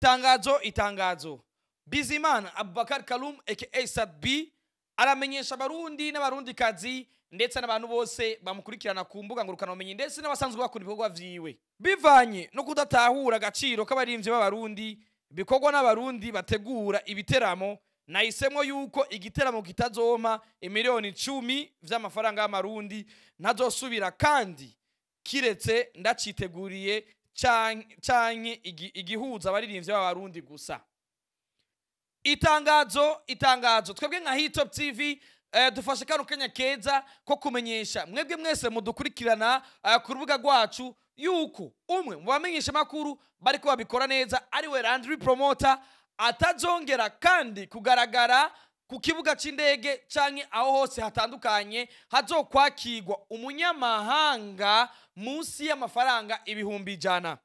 itangazo itangazo bizimana abubakar karum aka sadbi aramenyesha abarundi n'abarundikazi ndetse n'abantu bose bamukurikirana ku mbuga ngurukanabumenyi ndetse n'abasanzwe bakora ibikorwa vyiwe bivanye no kudatahura agaciro k'abaririmbyi b'abarundi bikorwa n'abarundi bategura ibiteramo nahisemo yuko igiteramo kitazoma imiliyoni icumi z’amafaranga y'amarundi ntazosubira kandi kiretse ndaciteguriye cyane igihuza abaririmbyi b'abarundi gusa itangazo itangazo twebwe nka hitop tv eh, dufashe kano kanya keza ko kumenyesha mwebwe mwese mudukurikirana eh, ku rubuga rwacu yuko umwe mu bamenyesha bari ko babikora neza ari we landry promoter atazongera kandi kugaragara ku kibuga cy'indege cyangwa aho hose hatandukanye hazokwakirwa umunyamahanga munsi y'amafaranga ibihumbi ijana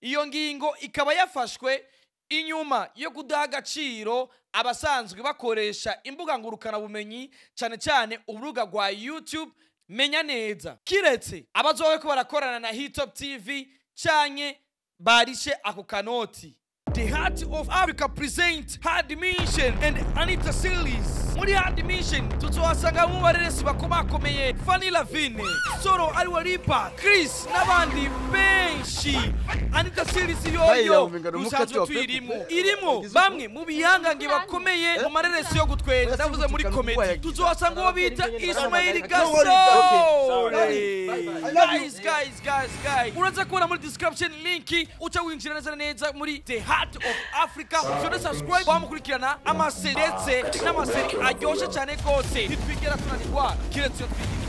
iyo ngingo ikaba yafashwe inyuma yo kudaha agaciro abasanzwe bakoresha imbuga ngurukanabumenyi cyane cyane urubuga rwa YouTube menya neza kiretse abazowe ko barakorana na Hitop TV cyane barishe ako kanoti The Heart of Africa present Hard Mission and Anita Series. Muri Hard Mission tuzowasangamu bareresi bakomakomeye Fanny Lavine, Soro Aliwalipa, Chris n'abandi benshi. Anita Series yoyo musanzwe tuyirimo irimo bamwe mu bihangange bakomeye mu mareresi yo gutwera ndavuze muri komedi tuzowasanga uwo bita Ismail Gasol. Guys guys guys guys, uraza kubona muri description linki uca winjira neza neza muri The Heart heart of africa ushobora subscribe wamukurikirana amaseri ndetse n'amaseri aryoshye cyane rwose ntitwigera tunanirwa kiretse iyo twigirira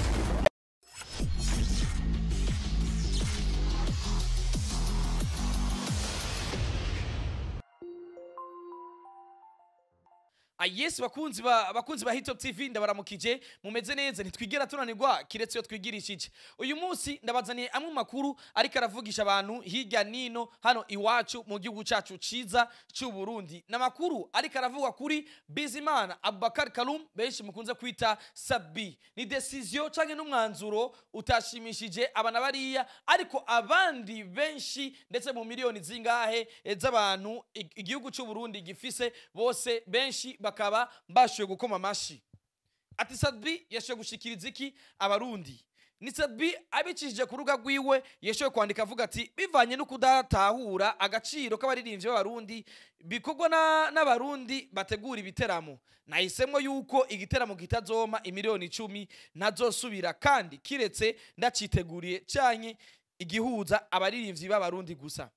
Ah, yesu bakunzi bakunzi ba hitop tv ndabaramukije mumeze neza ntitwigera tunanirwa kiretse iyo twigirishije uyu munsi ndabazaniye amwe mu makuru ariko aravugisha abantu hirya n'ino hano iwacu mu gihugu cyacu cyiza cy'u Burundi ni amakuru ariko aravuga kuri bizimana abubakar karum benshi mukunze kwita sabi ni desiziyo cyangwa n'umwanzuro utashimishije abana bariya ariko abandi benshi ndetse mu miliyoni zingahe eh, z'abantu igihugu cy'u Burundi gifise bose benshi bakaba bashoboye gukoma amashyi ati sadibi yashoboye gushyikiriza iki abarundi ni sadibi abicishije ku rubuga rwiwe yashoboye kwandika avuga ati bivanye no kudatahura agaciro k'abaririmbyi b'abarundi bikorwa n'abarundi bategura ibiteramo nahisemo yuko igiteramo kitazoma imiliyoni icumi ntazosubira kandi kiretse ndaciteguriye cyane igihuza abaririmbyi b'abarundi gusa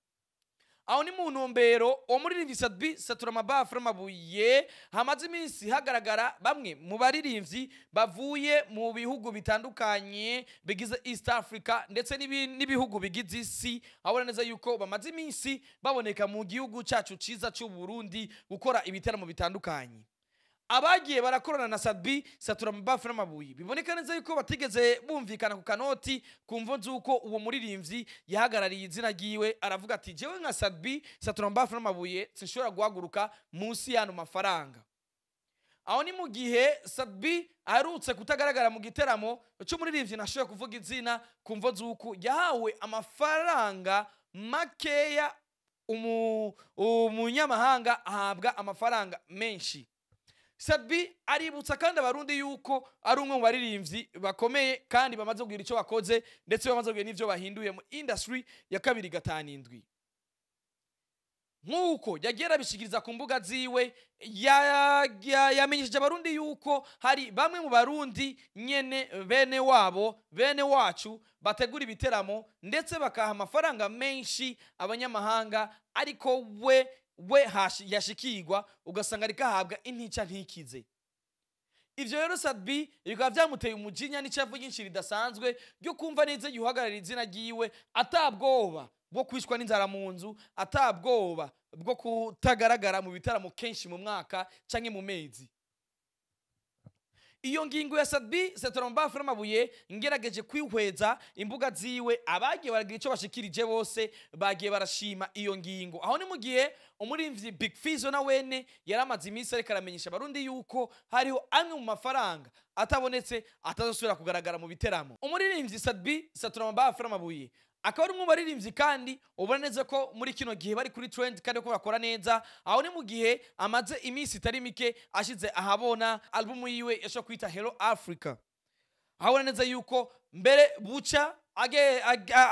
aho ni mu ntumbero umuririmbyi sadibi satura amabafure amabuye hamaze iminsi hagaragara bamwe mu baririmbyi bavuye mu bihugu bitandukanye bigize east africa ndetse n'ibihugu bigize isi abona neza yuko bamaze iminsi baboneka mu gihugu cyacu cyiza cy'u Burundi gukora ibitaramo bitandukanye abagiye barakorana na sadbi satura mubafu n'amabuye biboneka neza yuko batigeze bumvikana ku kanoti ku mvu z'uko uwo muririmbyi yahagarariye izina ryiwe aravuga ati jyewe nka sadbi satura mubafu n'amabuye sinshobora guhaguruka munsi y'ano mafaranga aho ni mu gihe sadbi aherutse kutagaragara mu giteramo cy'umuririmbyi ntashobora kuvuga izina ku mvo z'uko yahawe amafaranga makeya umunyamahanga ahabwa amafaranga menshi sabi aributsa kandi abarundi yuko ari umwe mu baririmbyi bakomeye kandi bamaze kugira icyo bakoze ndetse bamaze kugira n'ibyo bahinduye mu indasitiri ya kabiri gatanu indwi nk'uko yagiye arabishyikiriza ku mbuga ziwe yamenyesheje abarundi yuko hari bamwe mu barundi nyine bene wabo bene wacu bategura ibiteramo ndetse bakaha amafaranga menshi abanyamahanga ariko we we yashikigwa ugasanga ari kahabwa intica ntikize ibyo rero sadibi bikaba byamuteye umujinya n'icyapa nyinshi ridasanzwe ryo kumva neza gihagararira izina ry'iwe atabwoba bwo kwishwa n'inzara mu nzu atabwoba bwo kutagaragara mu bitaramo kenshi mu mwaka cyangwa mu mezi iyo ngingo ya sadi setorombafu n'amabuye ngerageje kwihweza imbuga ziwe abagiye baragira icyo bashikirije bose bagiye barashima iyo ngingo aho ni mu gihe umurimvyi big fizo na wene yari amaze iminsi ariko aramenyesha abarundi yuko hariho amwe mu mafaranga atabonetse atazosubira kugaragara mu biteramo umuririmbyi sadbi setorombafu n'amabuye akaba ari umwe mu baririmbyi kandi ubona neza ko muri kino gihe bari kuri trend kandi ko bakora neza aho ni mu gihe amaze iminsi itari mike ashyize ahabona alubumu yiwe yashobora kwita Hello Africa ahabona neza yuko mbere buca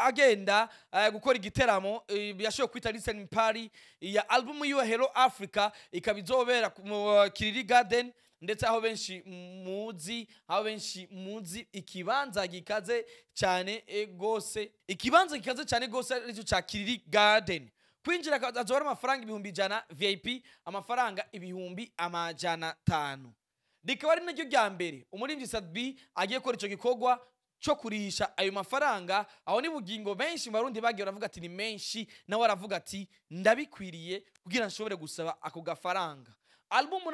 agenda gukora igiteramo yashoboye kwita lisiteni pari ya alubumu yiwe Hello Africa ikaba izobera mu uh, kiriri gadeni ndetse aho benshi muzi aho benshi muzi ikibanza gikaze cyane e, rwose ikibanza gikaze cyane rwose aricyo cya kiriri gadeni kwinjira hazobora amafaranga ibihumbi ijana vip amafaranga ibihumbi amajyana atanu. rikaba ari naryo rya mbere umurimbyi sadibi agiye gukora icyo gikorwa cyo kurisha ayo mafaranga aho ni bugingo benshi mu barundi bagiye baravuga ati ni menshi nawe aravuga ati ndabikwiriye kugira nshobore gusaba ako gafaranga alubumu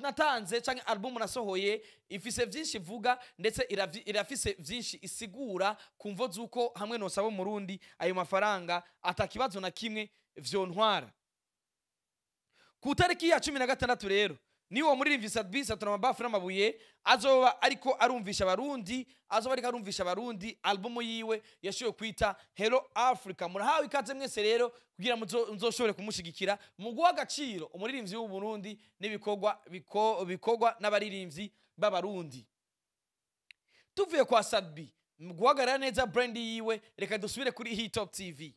natanze cyangwa alubumu nasohoye ifise byinshi ivuga ndetse irafise byinshi isigura ku mvo z'uko hamwe mu umurundi ayo mafaranga atakibazo na kimwe byontwara ku itariki ya cumi na gatandatu rero ni uwo muririmbyi sadbisa turama n'amabuye azoba ariko arumvisha abarundi azoba ariko arumvisha abarundi albumu yiwe yashoboye kwita hero africa murahawe ikaze mwese rero kugira ngo nzoshobore kumushyigikira mu guha agaciro umuririmbyi w'uburundi n'ibikorwa bikorwa n'abaririmbyi b'abarundi tuvuye kwa sadbi guhagarara neza burandi yiwe reka dusubire kuri hitop tv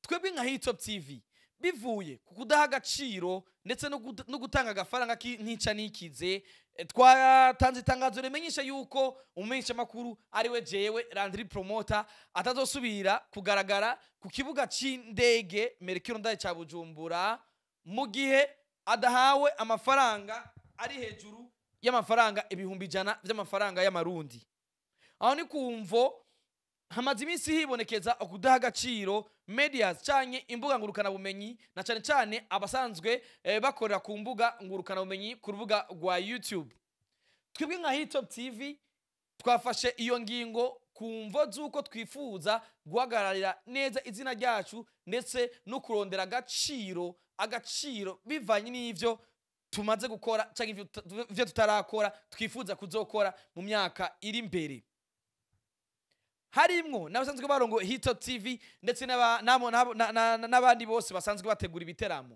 twebwe nka hitop tv bivuye ku kudaha agaciro ndetse no gutanga agafaranga nk'inca n'ikize eh, twatanze itangazo rimenyesha yuko umumenyeshamakuru ariwe jewe randiri poromota atazosubira kugaragara ku kibuga cy'indege merikiro ndari cya bujumbura mu gihe adahawe amafaranga ari hejuru y'amafaranga ibihumbi ijana by'amafaranga y'amarundi aho ni ku mvo hamaze iminsi hibonekeza ukudaha agaciro medias cyane imbuga ngurukanabumenyi na cyane cyane abasanzwe eh, bakorera ku mbuga ngurukanabumenyi ku rubuga rwa YouTube twebwe nka Hitop TV twafashe iyo ngingo ku mvo z'uko twifuza guhagararira neza izina ryacu ndetse no kurondera agaciro agaciro bivanye n'ibyo tumaze gukora cyangwa ibyo tutarakora twifuza kuzokora mu myaka iri imbere harimwo n'abasanzwe barongo hito tv ndetse n'abandi bose basanzwe bategura ibiteramo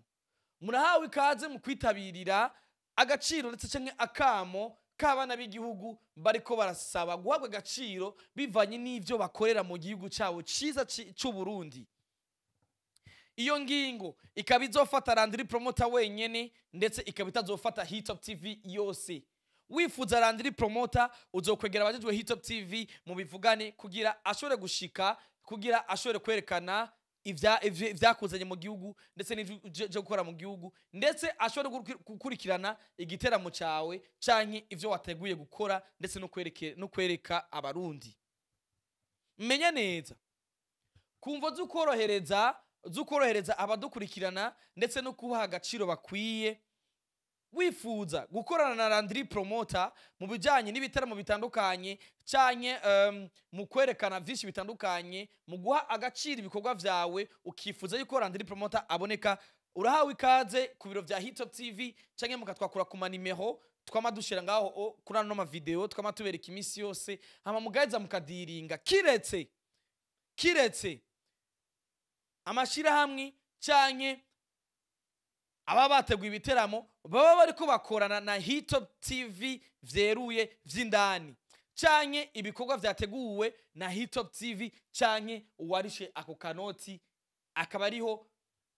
murahawe ikaze mu kwitabirira agaciro ndetse cyangwa akamo k'abana b'igihugu bariko barasaba guhabwa agaciro bivanye n'ibyo bakorera mu gihugu cyabo cyiza cy’u Burundi. iyo ngingo ikaba izofata randiri promota wenyine ndetse ikaba itazofata hitop tv yose wifuza randiri promota uzokwegera abajejwe hitop tv mu bivugane kugira ashobore gushika kugira ashobore kwerekana ibyakuzanye mu gihugu ndetse n'ibyo gukora mu gihugu ndetse ashobora gukurikirana igiteramo cyawe cyangwa ibyo wateguye gukora ndetse no kwereka abarundi menya neza kumva z'ukorohereza abadukurikirana ndetse no kubaha agaciro bakwiye wifuza gukorana na randiri poromota mu bijyanye n'ibitaramo bitandukanye cyane ehm, mu kwerekana byinshi bitandukanye mu guha agaciro ibikorwa byawe ukifuza yuko randiri poromota aboneka urahawe ikaze ku biro bya hito tivi cyangwa mukatwakura ku manimero twama dushira ngaho kuri ano mavidewo twama tubereka iminsi yose hama mugaheza mukadiringa kiretse kiretse amashyirahamwe cyane ababa bateguye ibiteramo baba bari kubakorana na hitop tv byeruye by'indani cyane ibikorwa byateguwe na hitop tv cyane uwarishe ako kanoti akaba ariho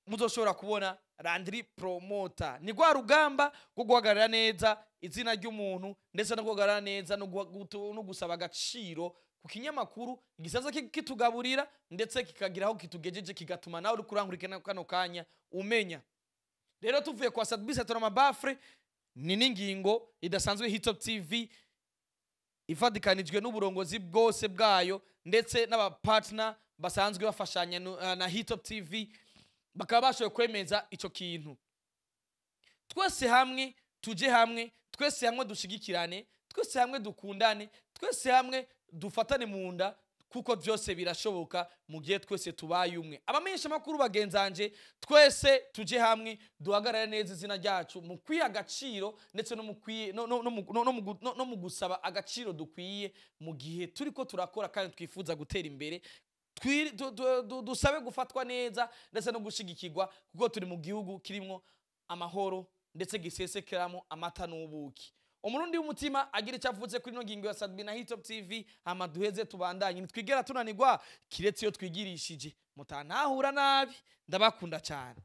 muzoshobora kubona randiri poromota ni rwa rugamba rwo guhagarara neza izina ry'umuntu ndetse no guhagarara neza no gusaba agaciro ku kinyamakuru gisaza kitugaburira ndetse kikagira aho kitugejeje kigatuma nawe uri kurangurika kano kanya umenya rero tuvuye kwa sadubise turamabafure ni n'ingingo idasanzwe hitop tv ivatikanijwe n'uburongozi bwose bwayo ndetse n'abapatina basanzwe bafashanya eh, na hitop tv bakaba bashoboye kwemeza icyo kintu twese hamwe tujye hamwe twese hamwe dushyigikirane twese hamwe dukundane twese hamwe dufatane mu nda kuko byose birashoboka mu gihe twese tubaye umwe abamenyesha amakuru bagenzange twese tujye hamwe duhagarare neza izina ryacu mu agaciro ndetse no mu gusaba agaciro dukwiye mu gihe turi ko turakora kandi twifuza gutera imbere dusabe gufatwa neza ndetse no gushyigikirwa kuko turi mu gihugu kirimo amahoro ndetse gisesekeramo amata n'ubuki umurundi w'umutima agira icyo avutse kuri ino ngingo ya sadwi na hitop tv amaduheze tubandanye ntitwigera tunanirwa kiretse iyo twigirishije mutanahura nabi ndabakunda cyane